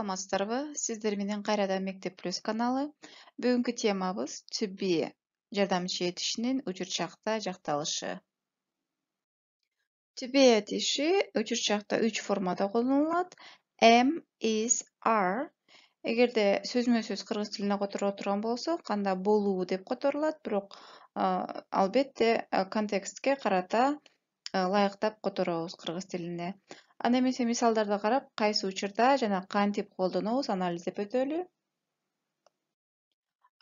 саламатсыздарбы сиздер менен кайрадан мектеп плюс каналы бүгүнкү темабыз ту жардамчы этишинин учурчакта жакталышы туби атиши учурчакта үч формада колдонулат м is аr эгерде сөзмө сөз кыргыз тилине которо турган болсок анда болуу деп которулат бирок албетте контекстке карата ылайыктап которобуз кыргыз тилине анда эмесе мисалдарды карап кайсы учурда жана кантип колдонобуз анализдеп өтөлү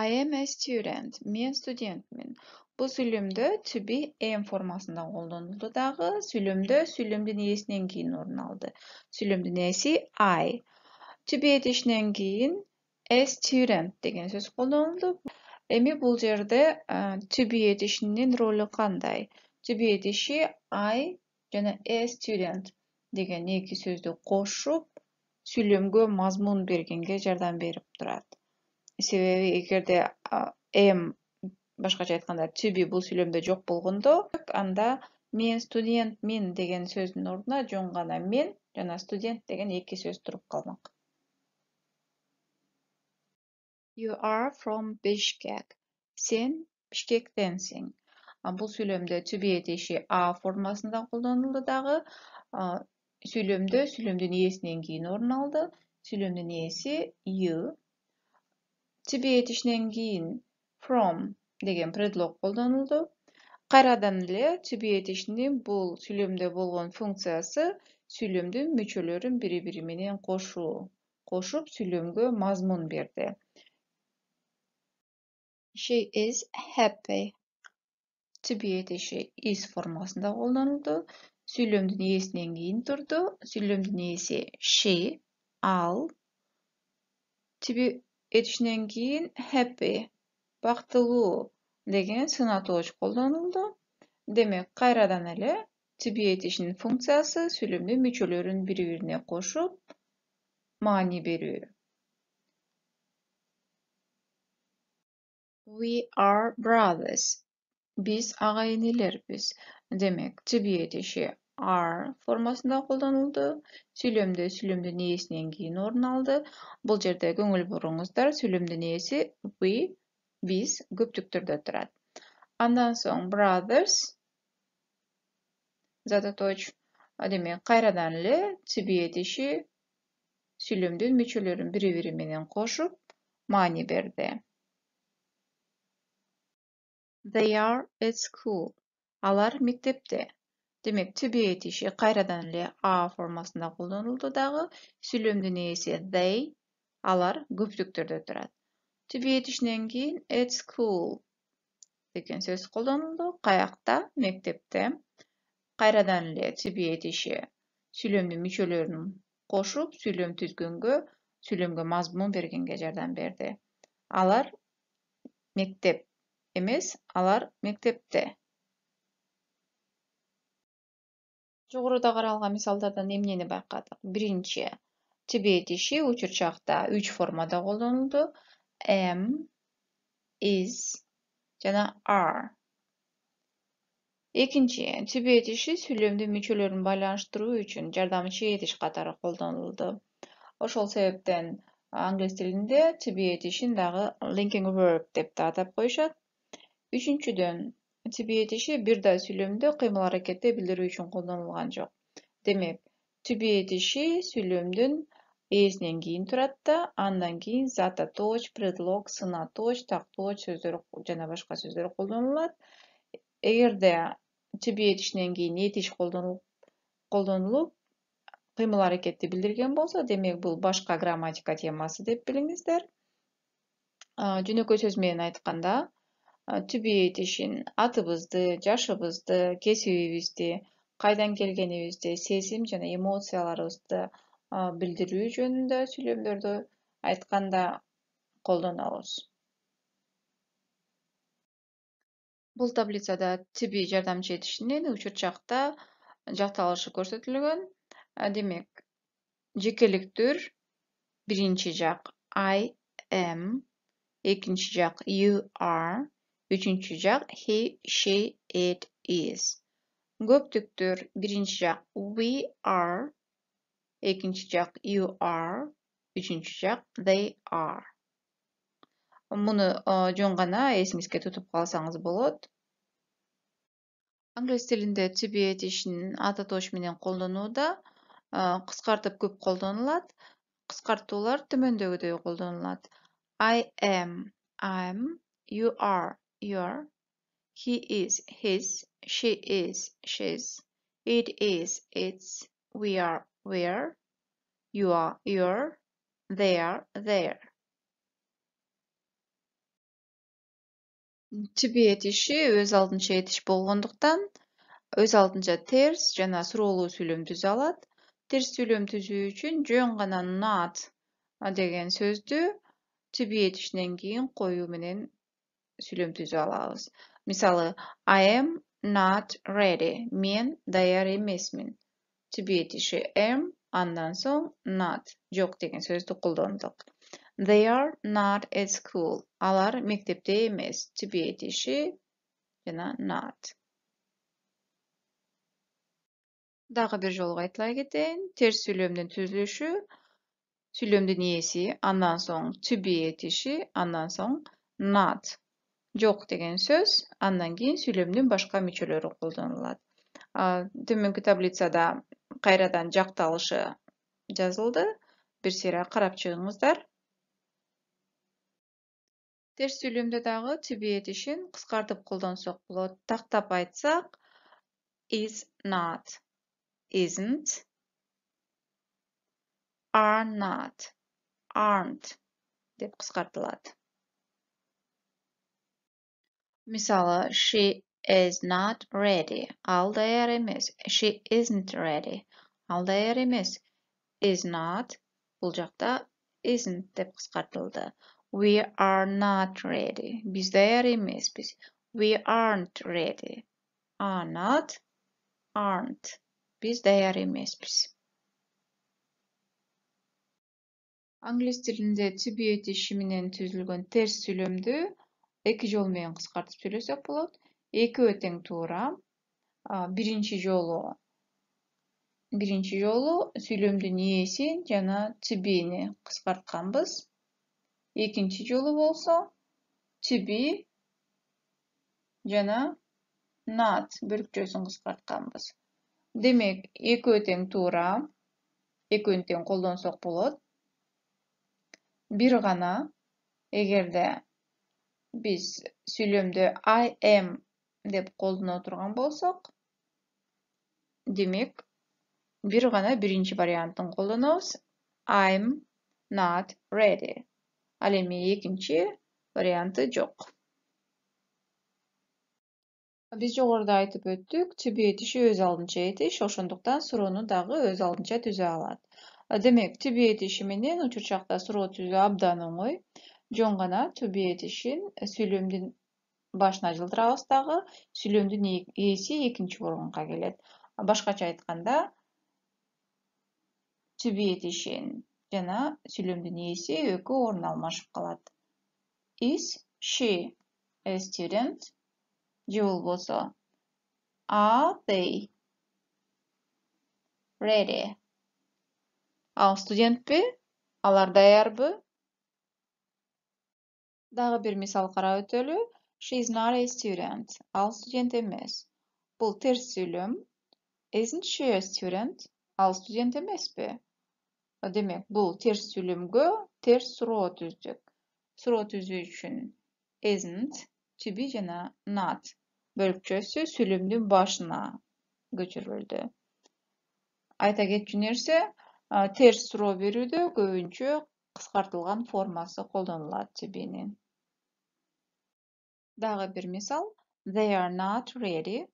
I am a student. Мен студентмен. Бул сүйлімді to be am формасында колдонулду дагы. Сүйлөмдө сүйлөмдүн ээсинен кейін орын алды. Сүйлөмдүн ээси I. To be етішінен кийин a student деген сөз колдонулду. Эми бұл жерді э, to be етішінен ролу қандай. To be етіші I жана a student деген эки сөздү кошуп сүйлөмгө мазмун бергенге жардам берип турат себеби эгерде м башкача айтканда тoби бул сүйлөмдө жок болгондо анда мен студентмин деген сөздүн ордуна жөн гана мен жана студент деген эки сөз туруп калмак you are from бишкек сен бишкектенсиң бул сүйлөмдө ту be тиши а формасында колдонулду дагы сөйлемді сөйлемдің иесінен кейін орын алды сөйлемдің иесі you to be етішінен кейін from деген предлог қолданылды қайрадан эле to be бұл бул сүйлөмдө болгон функциясы сүйлөмдүн мүчөлөрүн бірі-біріменен менен кошуу кошуп мазмұн мазмун she is happy to be is формасында қолданылды. сүйлөм дүниесинен кийин турду сүйлөм дүнияси she ал тиби этишинен кийин happy бактылуу деген сыйнатууч колдонулду демек кайрадан эле тиби этишинин функциясы сүйлөмдүн мүчөлөрүн бири бирине кошуп маани берүү we are brothers биз ага инилербиз демек тиби этиши are формасында қолданылды сөйлемде сөйлемді неесінен кейін орын алды бұл жерде көңіл бұрыңыздар сөйлемді неесі, we biz, көптік түктірді тұрады андан соң brothers точ, әдеме, қайрадан іле цветіші сөйлемдің мүчелерін бірі біріменен қошып, мани берді they are at school алар мектепте Демек, to be қайрадан ле а формасында қолданылды дағы, сүйлемді не есе they, алар көптіктерді тұрады. To be кейін, it's cool, деген сөз қолданылды, қаяқта, мектепте. Қайрадан ле to be етеші сүйлемді мүшелерінің қошып, сүйлем түзгінгі, сүйлемгі мазмұн бергенге жардан берді. Алар мектеп емес, алар мектепте. жогоруда каралган мисалдардан эмнени байкадык биринчи тибе идиши учурчакта үч формада колдонулду м is жана r экинчи тибе идиши сүйлөмдүн мүчөлөрүн байланыштыруу үчүн жардамчы идиш катары колдонулду ошол себептен англис тилинде түбе эдишин дагы линкин wор деп да атап коюшат үчүнчүдөн тиби этиши бир да сүйлөмдө кыймыл аракетти билдирүү үчүн колдонулган жок демек тиби этиши сүйлөмдүн ээсинен кийин турат да андан кийин зататоч предлог сына точ тактооч сөздөр жана башка сөздөр колдонулат эгерде түби этишинен кийин этиш колдонулуп кыймыл аракетти билдирген болсо демек бул башка грамматика темасы деп билиңиздер жөнөкөй сөз менен айтканда түби тишин атыбызды жашыбызды кесибибизди кайдан келгенибизди сезим жана эмоцияларыбызды билдирүү жөнүндө сүйлөмдөрдү айтканда колдонобуз бул таблицада тиби жардамчы этишинин учурчакта жакталышы көрсөтүлгөн демек жекеликтүр биринчи жак i m экинчи жак юu ar үчүнчү жак he she it is көптүктөр биринчи жак we are экинчи жак you are үчүнчү жак they are муну жөн гана эсиңизге тутуп калсаңыз болот англис тилинде to be этишин ато точ менен колдонууда кыскартып көп колдонулат кыскартуулар төмөндөгүдөй колдонулат i am i am you are your he is his she is she's it is its we are where you are your they are there тібет етіші өз алдынша етіш болғандықтан өз алдынша терс жана суроолуу сөйлем түзө алат Терс сөйлем түзүү үшін жөн ғана not деген сөздү тібет етішінен кейін коюу менен сөйлем алауыз. Мисалы, I am not ready мен даяр емесмін. to be етіші am андан соң not жоқ деген сөзді қолдандық they are not at school алар мектепте емес to be етіші жана not дагы бир жолу кайталай кетейин терс сүйлөмдүн түзүлүшү сүйлөмдүн ээси андан соң to be етіші, андан соң not жок деген сөз андан кийин сүйлөмдүн башка мүчөлөрү колдонулат төмөнкү таблицада кайрадан жакталышы жазылды бир сыйра карап чыгыңыздар терс сүйлөмдө дагы тбэишин кыскартып колдонсок болот тактап айтсак is not isn't are not aren't деп кыскартылат Misala she is not ready. Al değerimiz she isn't ready. Al değerimiz is not bulacaqda isn't de qısqartıldı. We are not ready. Biz değerimiz biz. We aren't ready. Are not aren't. Biz değerimiz biz. Angliz dilində tibiyyət işiminin tüzülgən ters sülümdü эки жол менен кыскартып сүйлөсөк болот экөө тең туура биринчи жолу биринчи жолу сүйлөмдүн ээсин жана тбини кыскартканбыз экинчи жолу болсо туби жана на бөлүкчөсүн кыскартканбыз демек экөө тең туура экөөнү тең колдонсок болот бир гана эгерде биз сүйлөмдө i am деп колдоно турган болсок демек бир гана биринчи вариантын колдонобуз im not ready ал эми экинчи варианты жок биз жогоруда айтып өттүк тиб этиши өз алдынча этиш ошондуктан суроону дагы өз алдынча түзө алат демек тиб этиши менен учурчакта суроо түзүү абдан оңой жөн гана төбе тишин э, сөйлемдің башына жылдырабыз дагы сөйлемдің ээси екінші орунга келет башкача айтқанда түбө тишин жана сүйлөмдүн ээси экөө орун алмашып қалады. is she a student же болса. are they ready ал студентпи алар даярбы Дагы бир мисал карап өтөлү. She is not a student. Ал студент эмес. Бул терс сүйлөм. Isn't she a student? Ал студент эмеспи? Демек, бул терс сүйлөмгө терс суроо түздүк. Суроо түзүү үчүн isn't, to be жана not бөлүкчөсү сүйлөмдүн башына көчүрүлдү. Айта кетчү нерсе, терс суроо берүүдө көбүнчө кыскартылган формасы колдонулат to Daha bir misal. They are not ready.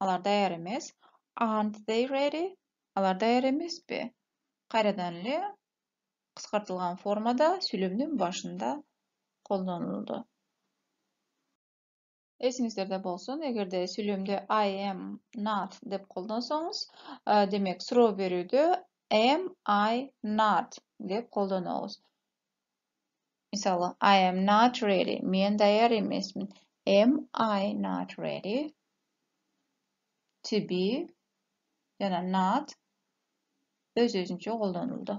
Alar dayar emas. Aren't they ready? Alar dayar bir Qayradanli qisqartilgan formada başında kullanıldı. Esinizlerde Эсиңиздерде Eğer de сүйлөмдө I am not деп колдонсоңуз, demek soru verildi. am I not деп колдонобуз. Misal, I am not ready. Мен даяр эмесмин. Am I not ready to be yana not özözüncü kullanıldı.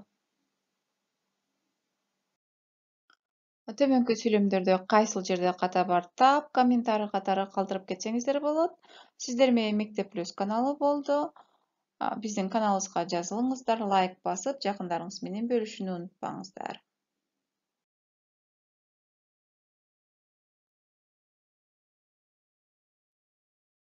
төменгі сөйлемдерді қайсыл жерде қата бар тап комментарий қатары қалдырып кетсеңіздер болады сіздерме мектеп плюс каналы болды біздің каналымызға жазылыңыздар лайк басып менен бөлісуді ұмытпаңыздар